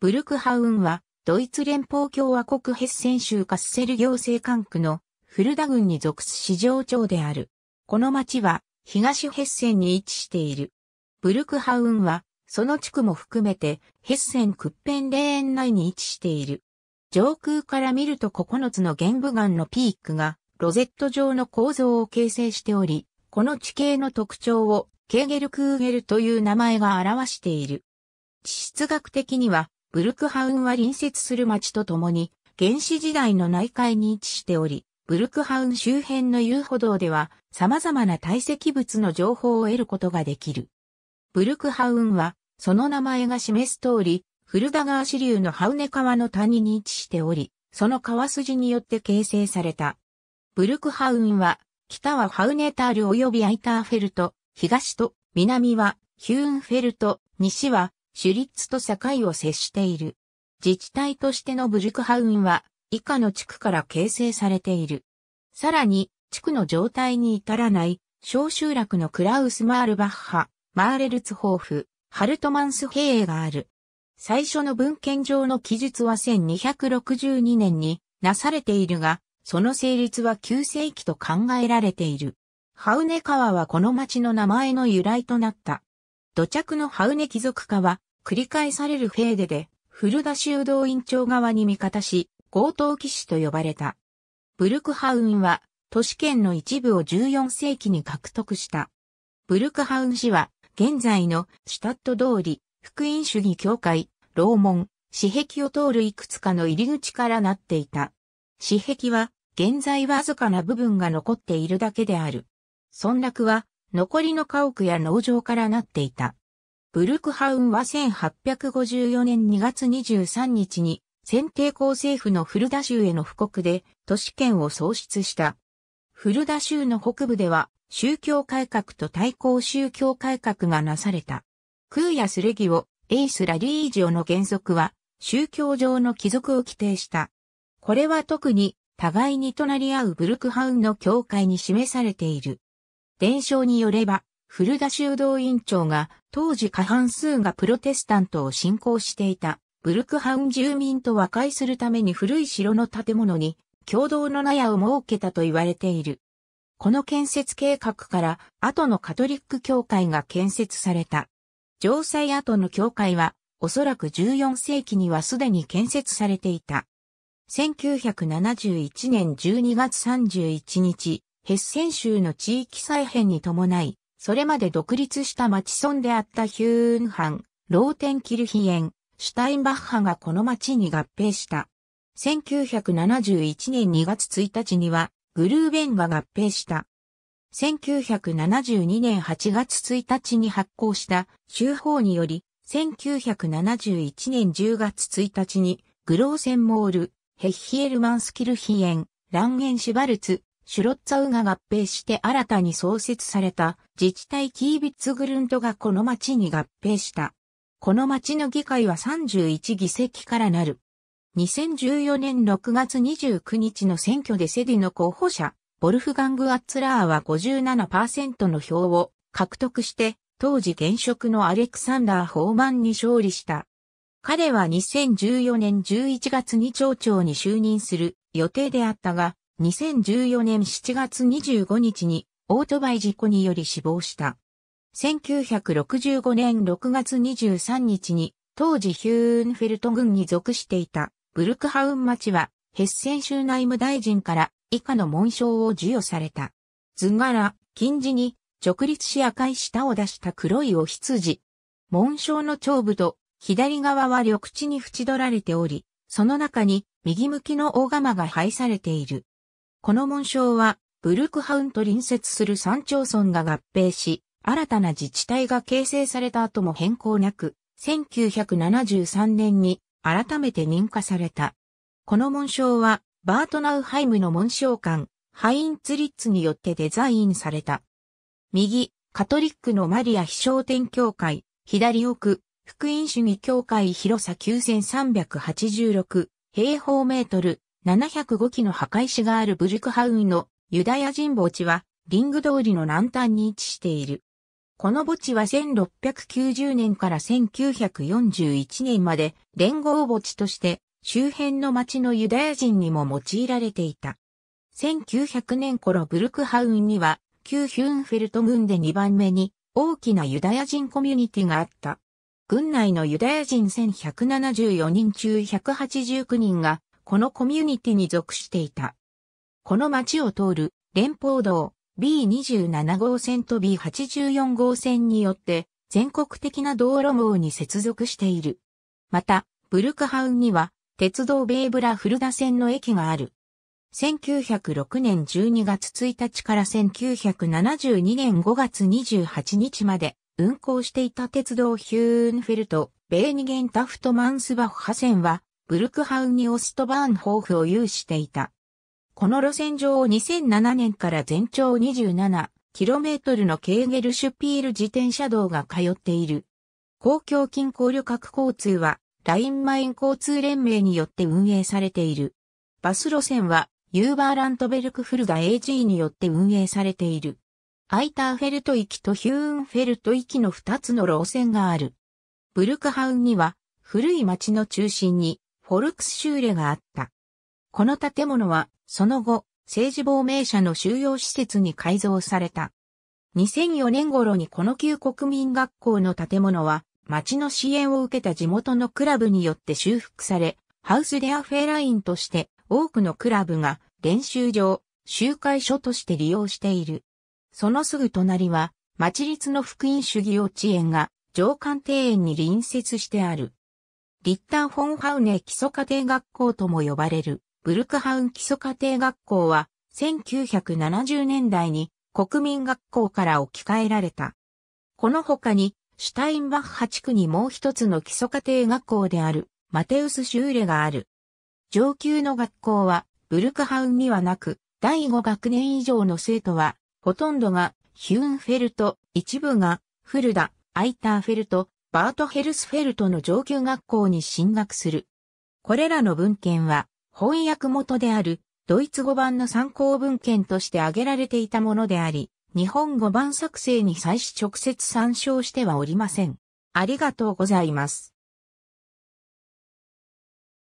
ブルクハウンは、ドイツ連邦共和国ヘッセン州カッセル行政管区のフルダ郡に属す市場町である。この町は、東ヘッセンに位置している。ブルクハウンは、その地区も含めて、ヘッセンクッペンレーン内に位置している。上空から見ると9つの玄武岩のピークが、ロゼット状の構造を形成しており、この地形の特徴を、ケーゲルクーゲルという名前が表している。地質学的には、ブルクハウンは隣接する町とともに、原始時代の内海に位置しており、ブルクハウン周辺の遊歩道では、様々な堆積物の情報を得ることができる。ブルクハウンは、その名前が示す通り、フルダ川支流のハウネ川の谷に位置しており、その川筋によって形成された。ブルクハウンは、北はハウネタール及びアイターフェルト、東と南はヒューンフェルト、西はシュリッツと境を接している。自治体としてのブルクハウンは、以下の地区から形成されている。さらに、地区の状態に至らない、小集落のクラウス・マールバッハ、マーレルツホーフ、ハルトマンス兵営がある。最初の文献上の記述は1262年になされているが、その成立は9世紀と考えられている。ハウネ川はこの町の名前の由来となった。土着のハウネ貴族化は繰り返されるフェーデで、古田修道院長側に味方し、強盗騎士と呼ばれた。ブルクハウンは、都市圏の一部を14世紀に獲得した。ブルクハウン氏は、現在のシュタット通り、福音主義教会、楼門、私壁を通るいくつかの入り口からなっていた。私壁は、現在わずかな部分が残っているだけである。村落は、残りの家屋や農場からなっていた。ブルクハウンは1854年2月23日に選定校政府のフルダ州への布告で都市圏を創出した。フルダ州の北部では宗教改革と対抗宗教改革がなされた。クーヤスレギオ、エイスラリージオの原則は宗教上の帰属を規定した。これは特に互いに隣り合うブルクハウンの教会に示されている。伝承によれば、古田修道院長が、当時過半数がプロテスタントを信仰していた、ブルクハウン住民と和解するために古い城の建物に、共同の納屋を設けたと言われている。この建設計画から、後のカトリック教会が建設された。城西後の教会は、おそらく14世紀にはすでに建設されていた。1971年12月31日、ヘッセン州の地域再編に伴い、それまで独立した町村であったヒューンハン、ローテンキルヒエン、シュタインバッハがこの町に合併した。1971年2月1日には、グルーベンが合併した。1972年8月1日に発行した州法により、1971年10月1日に、グローセンモール、ヘッヒエルマンスキルヒエン、ランゲンシュバルツ、シュロッツァウが合併して新たに創設された自治体キービッツグルントがこの町に合併した。この町の議会は31議席からなる。2014年6月29日の選挙でセディの候補者、ボルフガング・アッツラーは57%の票を獲得して、当時現職のアレクサンダー・ホーマンに勝利した。彼は2014年11月に町長に就任する予定であったが、2014年7月25日にオートバイ事故により死亡した。1965年6月23日に当時ヒューンフェルト軍に属していたブルクハウン町はヘッセン州内務大臣から以下の紋章を授与された。図柄、金字に直立し赤い舌を出した黒いお羊。紋章の頂部と左側は緑地に縁取られており、その中に右向きの大釜が配されている。この紋章は、ブルクハウンと隣接する山町村が合併し、新たな自治体が形成された後も変更なく、1973年に改めて認可された。この紋章は、バートナウハイムの紋章館、ハインツリッツによってデザインされた。右、カトリックのマリア飛翔天教会、左奥、福音主義教会広さ9386平方メートル、705基の墓石があるブルクハウンのユダヤ人墓地は、リング通りの南端に位置している。この墓地は1690年から1941年まで連合墓地として周辺の町のユダヤ人にも用いられていた。1900年頃ブルクハウンには旧ヒューンフェルト軍で2番目に大きなユダヤ人コミュニティがあった。軍内のユダヤ人1174人中189人がこのコミュニティに属していた。この町を通る連邦道 B27 号線と B84 号線によって全国的な道路網に接続している。また、ブルクハウンには鉄道ベーブラフルダ線の駅がある。1906年12月1日から1972年5月28日まで運行していた鉄道ヒューンフェルト、ベーニゲンタフトマンスバッハ線はブルクハウンにオストバーンホーフを有していた。この路線上を2007年から全長 27km のケーゲルシュピール自転車道が通っている。公共近郊旅客交通は、ラインマイン交通連盟によって運営されている。バス路線は、ユーバーラントベルクフルダ AG によって運営されている。アイターフェルト行きとヒューンフェルト行きの2つの路線がある。ブルクハウンには、古い町の中心に、フォルクスシューレがあった。この建物は、その後、政治亡命者の収容施設に改造された。2004年頃にこの旧国民学校の建物は、町の支援を受けた地元のクラブによって修復され、ハウスデアフェラインとして多くのクラブが練習場、集会所として利用している。そのすぐ隣は、町立の福音主義幼稚園が上官庭園に隣接してある。リッターフォンハウネ基礎家庭学校とも呼ばれる、ブルクハウン基礎家庭学校は、1970年代に国民学校から置き換えられた。この他に、シュタインバッハ地区にもう一つの基礎家庭学校である、マテウス・シューレがある。上級の学校は、ブルクハウンにはなく、第5学年以上の生徒は、ほとんどがヒューンフェルト、一部がフルダ、アイターフェルト、バート・ヘルスフェルトの上級学校に進学する。これらの文献は翻訳元であるドイツ語版の参考文献として挙げられていたものであり、日本語版作成に際し直接参照してはおりません。ありがとうございます。